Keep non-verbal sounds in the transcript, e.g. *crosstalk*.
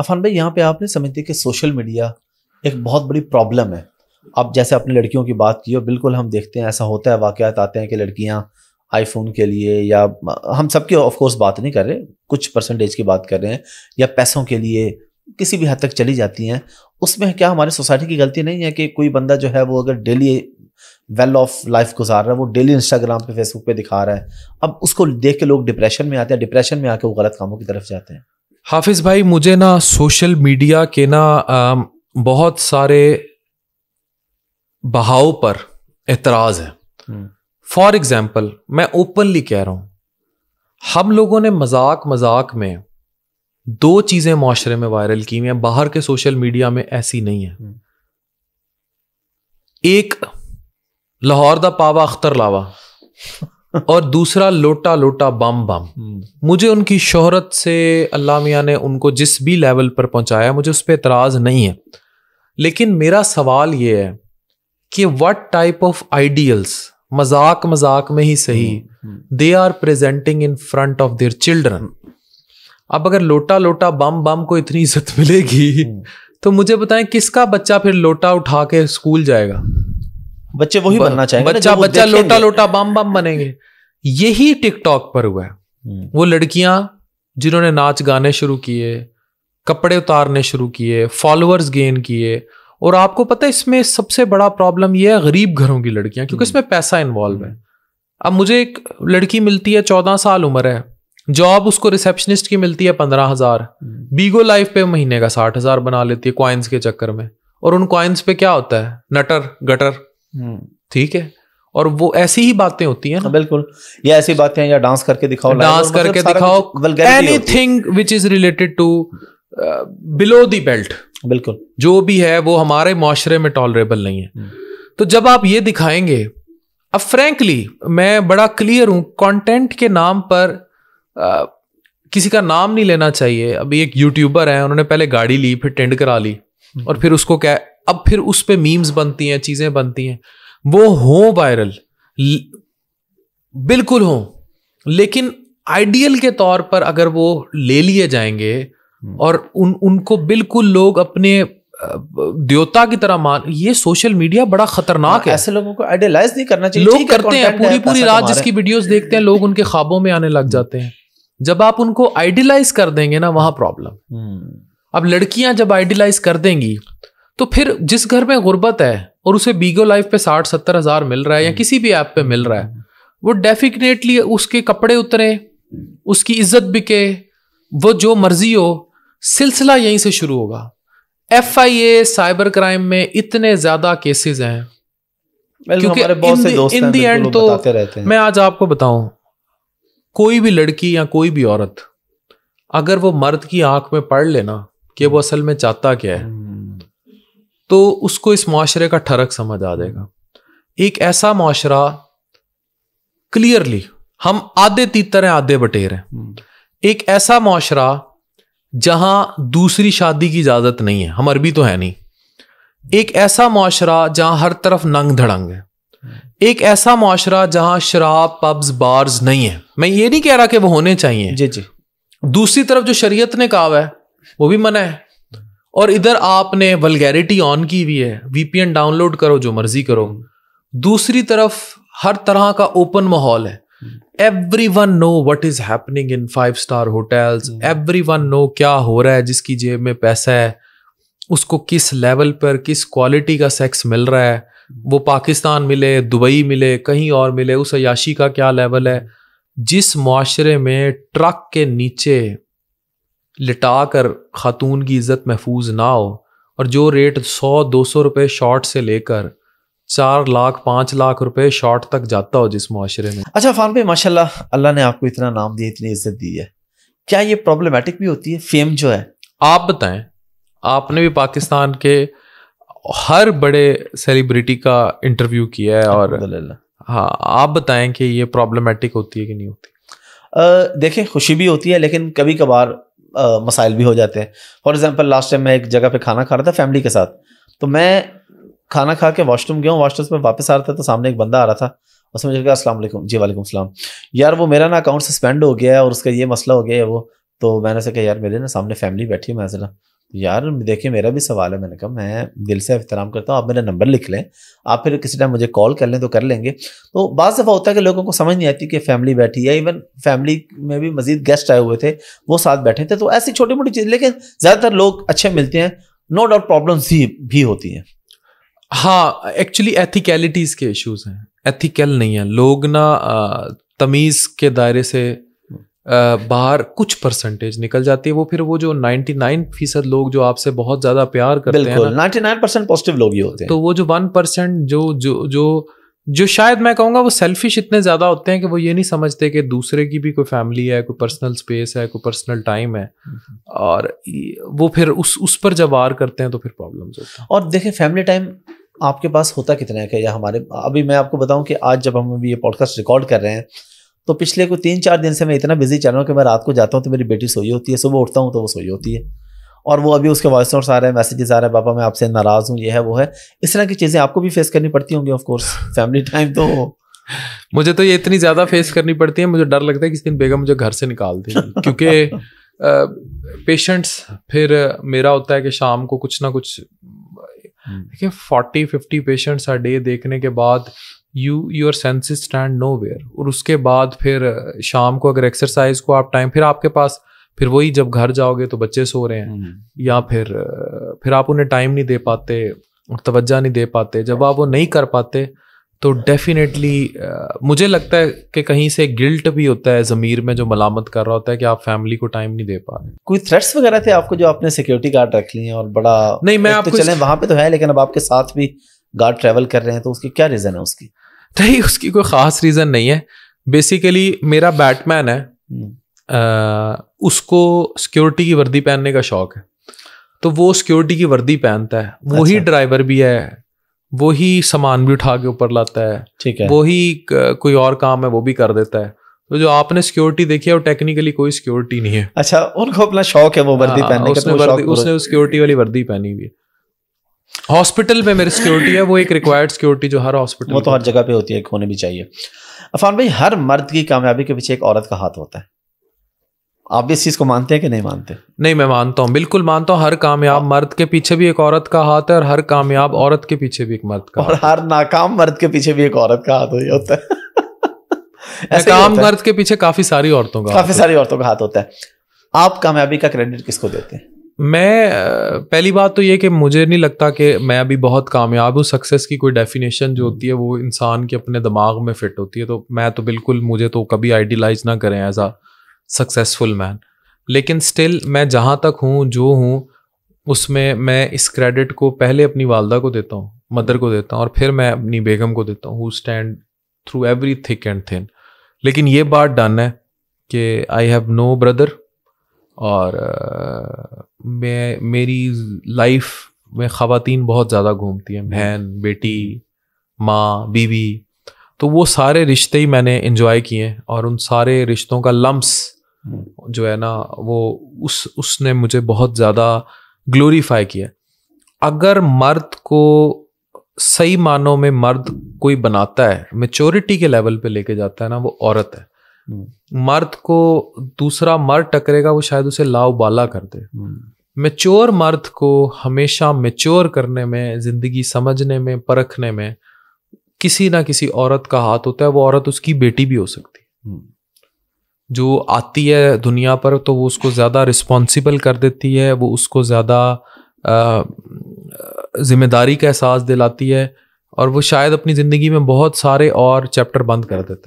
अफान भाई यहाँ पे आपने समझते कि सोशल मीडिया एक बहुत बड़ी प्रॉब्लम है अब जैसे अपने लड़कियों की बात की हो बिल्कुल हम देखते हैं ऐसा होता है वाक़ आते हैं कि लड़कियाँ आईफोन के लिए या हम सबकी ऑफकोर्स बात नहीं कर रहे कुछ परसेंटेज की बात कर रहे हैं या पैसों के लिए किसी भी हद तक चली जाती हैं उसमें क्या हमारी सोसाइटी की गलती नहीं है कि कोई बंदा जो है वो अगर डेली वेल ऑफ लाइफ गुजार रहा है वो डेली इंस्टाग्राम पे फेसबुक पे दिखा रहा है अब उसको देख के लोग डिप्रेशन में आते हैं डिप्रेशन में आके वो गलत कामों की तरफ जाते हैं हाफिज़ भाई मुझे ना सोशल मीडिया के ना बहुत सारे बहाव पर एतराज़ है फॉर एग्ज़ाम्पल मैं ओपनली कह रहा हूँ हम लोगों ने मजाक मजाक में दो चीज़ें माशरे में वायरल की हुई हैं बाहर के सोशल मीडिया में ऐसी नहीं है हम्म। एक लाहौर द पावा अख्तर लावा और दूसरा लोटा लोटा बम बम हम्म। मुझे उनकी शोहरत से अल्लाह मियाँ ने उनको जिस भी लेवल पर पहुंचाया मुझे उस पर एतराज़ नहीं है लेकिन मेरा सवाल ये है कि वट टाइप ऑफ आइडियल्स मजाक मजाक में ही सही they are presenting in front of their children अब अगर लोटा लोटा बम बम को इतनी इज्जत मिलेगी हम्म। तो मुझे बताएं किसका बच्चा फिर लोटा उठा के स्कूल जाएगा बच्चे वही बनना चाहेंगे बच्चा बच्चा लोटा लोटा बम बम बनेंगे यही टिकटॉक पर हुआ है हम्म। वो लड़कियां जिन्होंने नाच गाने शुरू किए कपड़े उतारने शुरू किए फॉलोअर्स गेन किए और आपको पता है इसमें सबसे बड़ा प्रॉब्लम यह है गरीब घरों की लड़कियां क्योंकि हम्म। इसमें पैसा इन्वॉल्व है हम्म। अब मुझे एक लड़की मिलती है चौदह साल उम्र है जॉब उसको रिसेप्शनिस्ट की मिलती है पंद्रह हजार बीगो लाइफ पे महीने का साठ हजार बना लेती है क्वाइंस के चक्कर में और उन क्वाइंस पे क्या होता है नटर गटर ठीक है और वो ऐसी ही बातें होती है ना हाँ, बिल्कुल ये ऐसी बातें या डांस करके दिखाओ डांस मतलब करके दिखाओ anything which is related to below the belt बिल्कुल जो भी है वो हमारे माशरे में टॉलरेबल नहीं है हम्म। तो जब आप ये दिखाएंगे अब फ्रेंकली मैं बड़ा क्लियर हूं कंटेंट के नाम पर आ, uh, किसी का नाम नहीं लेना चाहिए अभी एक यूट्यूबर है उन्होंने पहले गाड़ी ली फिर टेंड करा ली हम्म। और फिर उसको क्या अब फिर उस पर मीम्स बनती हैं चीज़ें बनती हैं वो हों वायरल बिल्कुल हो लेकिन आइडियल के तौर पर अगर वो ले लिए जाएंगे हम्म। और उन उनको बिल्कुल लोग अपने देवता की तरह मान ये सोशल मीडिया बड़ा खतरनाक हाँ, है ऐसे लोगों को आइडियलाइज नहीं करना चाहिए लोग करते हैं पूरी पूरी रात जिसकी वीडियोस देखते हैं लोग उनके ख्वाबों में आने लग जाते हैं जब आप उनको आइडियलाइज कर देंगे ना वहां प्रॉब्लम हम्म। अब लड़कियां जब आइडियलाइज कर देंगी तो फिर जिस घर में गुर्बत है और उसे बीगो लाइफ पे साठ सत्तर हजार मिल रहा है या हम्म। किसी भी ऐप पे मिल रहा है हम्म। वो डेफिनेटली उसके कपड़े उतरे हम्म। उसकी इज्जत बिके वो जो मर्जी हो सिलसिला यहीं से शुरू होगा F I A cyber crime में इतने ज्यादा केसेस हैं क्योंकि इन दी एंड तो मैं आज आपको बताऊं कोई भी लड़की या कोई भी औरत अगर वो मर्द की आंख में पढ़ लेना कि वो असल में चाहता क्या है तो उसको इस माशरे का ठरक समझ आ जाएगा एक ऐसा माशरा क्लियरली हम आधे तीतर हैं आधे बटेर हैं हम्म। एक ऐसा माशरा जहां दूसरी शादी की इजाजत नहीं है हम अरबी तो है नहीं एक ऐसा माशरा जहां हर तरफ नंग धड़ंग है हम्म। एक ऐसा माशरा जहां शराब पब्स बार्स नहीं है मैं ये नहीं कह रहा कि वो होने चाहिए जी जी दूसरी तरफ जो शरीयत ने कहा है वो भी मना है और इधर आपने वलगैरिटी ऑन की हुई है वीपीएन डाउनलोड करो जो मर्जी करो दूसरी तरफ हर तरह का ओपन माहौल है everyone know what is happening in five star hotels everyone know क्या हो रहा है जिसकी जेब में पैसा है उसको किस लेवल पर किस क्वालिटी का सेक्स मिल रहा है वो पाकिस्तान मिले दुबई मिले कहीं और मिले उस अयाशी का क्या लेवल है जिस माशरे में ट्रक के नीचे लिटा कर खातून की इज्जत महफूज ना हो और जो रेट सौ दो सौ रुपये शॉर्ट से लेकर चार लाख पाँच लाख रुपए शॉर्ट तक जाता हो जिस माशरे में अच्छा फान भाई माशा अल्लाह ने आपको इतना नाम दिया इतनी इज्जत दी है क्या ये प्रॉब्लमेटिक भी होती है फेम जो है आप बताएं आपने भी पाकिस्तान के हर बड़े सेलिब्रिटी का इंटरव्यू किया है और हाँ आप बताएं कि ये प्रॉब्लमेटिक होती है कि नहीं होती देखें खुशी भी होती है लेकिन कभी कभार मसाइल भी हो जाते हैं फॉर एग्जाम्पल लास्ट टाइम मैं एक जगह पे खाना खा रहा था फैमिली के साथ तो मैं खाना खा के वॉशरूम गया हूँ वॉशरूम में वापस आ रहा था तो सामने एक बंदा आ रहा था उसमें मुझे कहा असलम जी वालेकुम सलाम यार वो मेरा ना अकाउंट सस्पेंड हो गया है और उसका ये मसला हो गया है वो तो मैंने से कहा यार मेरे ना सामने फैमिली बैठी है मैं ना यार देखिए मेरा भी सवाल है मैंने कहा मैं दिल से एहतराम करता हूँ आप मेरा नंबर लिख लें आप फिर किसी टाइम मुझे कॉल कर लें तो कर लेंगे तो बाद दफ़ा होता है कि लोगों को समझ नहीं आती कि फैमिली बैठी है इवन फैमिली में भी मजीद गेस्ट आए हुए थे वो साथ बैठे थे तो ऐसी छोटी मोटी चीज़ लेकिन ज़्यादातर लोग अच्छे मिलते हैं नो डाउट प्रॉब्लम्स ही भी होती हैं हाँ एक्चुअली एथिकलिटीज़ के इशूज़ हैं एथिकल नहीं है लोग ना तमीज़ के दायरे से बाहर कुछ परसेंटेज निकल जाती है वो फिर वो जो 99 फीसद लोग जो आपसे बहुत ज्यादा प्यार करते हैं नाइन्टी नाइन परसेंट पॉजिटिव लोग ही होते हैं तो वो जो वन परसेंट जो जो जो जो शायद मैं कहूँगा वो सेल्फिश इतने ज़्यादा होते हैं कि वो ये नहीं समझते कि दूसरे की भी कोई फैमिली है कोई पर्सनल स्पेस है कोई पर्सनल टाइम है हम्म। और वो फिर उस उस पर जब वार करते हैं तो फिर प्रॉब्लम होता है और देखें फैमिली टाइम आपके पास होता कितना है क्या हमारे अभी मैं आपको बताऊं कि आज जब हम अभी ये पॉडकास्ट रिकॉर्ड कर रहे हैं तो पिछले को तीन चार दिन से मैं इतना बिजी चल रहा हूँ कि मैं रात को जाता हूँ तो मेरी बेटी सोई होती है सुबह उठता हूँ तो वो सोई होती है और वो अभी उसके वॉइस नोट्स आ रहे हैं मैसेजेस आ रहे हैं पापा मैं आपसे नाराज़ हूँ ये है वो है इस तरह की चीज़ें आपको भी फेस करनी पड़ती होंगी ऑफकोर्स फैमिली टाइम तो मुझे तो ये इतनी ज़्यादा फेस करनी पड़ती है मुझे डर लगता है इस दिन बेगम मुझे घर से निकाल दें *laughs* क्योंकि पेशेंट्स फिर मेरा होता है कि शाम को कुछ ना कुछ हम्म। देखिए फोर्टी फिफ्टी पेशेंट्स हर डे देखने के बाद you your senses stand nowhere और उसके बाद फिर शाम को अगर एक्सरसाइज को आप टाइम फिर आपके पास फिर वही जब घर जाओगे तो बच्चे सो रहे हैं हम्म। या फिर फिर आप उन्हें टाइम नहीं दे पाते तवज्जा नहीं दे पाते जब आप वो नहीं कर पाते तो डेफिनेटली मुझे लगता है कि कहीं से गिल्ट भी होता है ज़मीर में जो मलामत कर रहा होता है कि आप फैमिली को टाइम नहीं दे पा रहे कोई थ्रेट्स वगैरह थे आपको जो आपने सिक्योरिटी गार्ड रख लिए और बड़ा नहीं मैं तो आपको तो चले वहां पे तो है लेकिन अब आपके साथ भी गार्ड ट्रैवल कर रहे हैं तो उसकी क्या रीज़न है उसकी नहीं उसकी कोई ख़ास रीज़न नहीं है बेसिकली मेरा बैटमैन है आ, hmm. उसको सिक्योरिटी की वर्दी पहनने का शौक है तो वो सिक्योरिटी की वर्दी पहनता है वही अच्छा। ड्राइवर भी है वही सामान भी उठा के ऊपर लाता है ठीक है वही कोई और काम है वो भी कर देता है तो जो आपने सिक्योरिटी देखी है वो टेक्निकली कोई सिक्योरिटी नहीं है अच्छा उनको अपना शौक है वो वर्दी हाँ, पहनने का उसने, तो उसने सिक्योरिटी वाली वर्दी पहनी हुई है हॉस्पिटल में मेरी सिक्योरिटी है वो एक रिक्वायर्ड सिक्योरिटी जो हर हॉस्पिटल वो तो हर जगह पे होती है होनी भी चाहिए अफान भाई हर मर्द की कामयाबी के पीछे एक औरत का हाथ होता है आप इस चीज को मानते हैं कि नहीं मानते नहीं मैं मानता हूँ बिल्कुल मानता हूँ हर कामयाब मर्द के पीछे भी एक औरत का हाथ है और हर कामयाब औरत के पीछे भी एक मर्द का और हर नाकाम मर्द के पीछे भी एक औरत का हाथ होता है *laughs* नाकाम मर्द के पीछे काफी सारी औरतों का काफी सारी औरतों का हाथ होता है आप कामयाबी का क्रेडिट किसको देते हैं मैं पहली बात तो ये कि मुझे नहीं लगता कि मैं अभी बहुत कामयाब हूँ सक्सेस की कोई डेफिनेशन जो होती है वो इंसान के अपने दिमाग में फिट होती है तो मैं तो बिल्कुल मुझे तो कभी आइडियलाइज ना करें एज आ सक्सेसफुल मैन लेकिन स्टिल मैं जहाँ तक हूँ जो हूँ उसमें मैं इस क्रेडिट को पहले अपनी वालदा को देता हूँ मदर को देता हूँ और फिर मैं अपनी बेगम को देता हूँ who stand through every thick and thin लेकिन ये बात डन है कि आई हैव नो ब्रदर और मैं मेरी लाइफ में ख़वातीन बहुत ज़्यादा घूमती हैं हम्म। बहन बेटी माँ बीवी तो वो सारे रिश्ते ही मैंने इन्जॉय किए हैं और उन सारे रिश्तों का लम्स हम्म। जो है ना वो उस उसने मुझे बहुत ज़्यादा ग्लोरीफाई किया अगर मर्द को सही मानों में मर्द कोई बनाता है मेचोरिटी के लेवल पे लेके जाता है ना वो औरत है हम्म। मर्द को दूसरा मर्द टकरेगा वो शायद उसे लाव बाला कर दे हम्म। मेच्योर मर्द को हमेशा मेच्योर करने में ज़िंदगी समझने में परखने में किसी ना किसी औरत का हाथ होता है वो औरत उसकी बेटी भी हो सकती है हम्म। जो आती है दुनिया पर तो वो उसको ज़्यादा रिस्पॉन्सिबल कर देती है वो उसको ज़्यादा जिम्मेदारी का एहसास दिलाती है और वो शायद अपनी ज़िंदगी में बहुत सारे और चैप्टर बंद कर देता है